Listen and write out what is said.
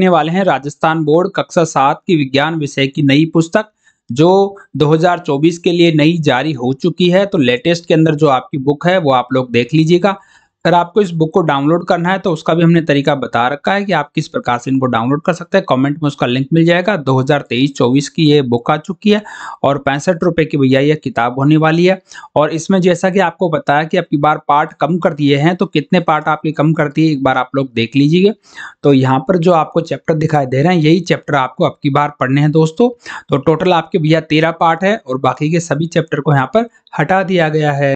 देखने वाले हैं राजस्थान बोर्ड कक्षा सात की विज्ञान विषय की नई पुस्तक जो 2024 के लिए नई जारी हो चुकी है तो लेटेस्ट के अंदर जो आपकी बुक है वो आप लोग देख लीजिएगा अगर आपको इस बुक को डाउनलोड करना है तो उसका भी हमने तरीका बता रखा है कि आप किस प्रकार से इनको डाउनलोड कर सकते हैं कमेंट में उसका लिंक मिल जाएगा 2023-24 की ये बुक आ चुकी है और पैंसठ रुपये की भैया यह किताब होने वाली है और इसमें जैसा कि आपको बताया कि आपकी बार पार्ट कम कर दिए हैं तो कितने पार्ट आपके कम कर दिए एक बार आप लोग देख लीजिए तो यहाँ पर जो आपको चैप्टर दिखाई दे रहे हैं यही चैप्टर आपको अब बार पढ़ने हैं दोस्तों तो टोटल आपके भैया तेरह पार्ट है और बाकी के सभी चैप्टर को यहाँ पर हटा दिया गया है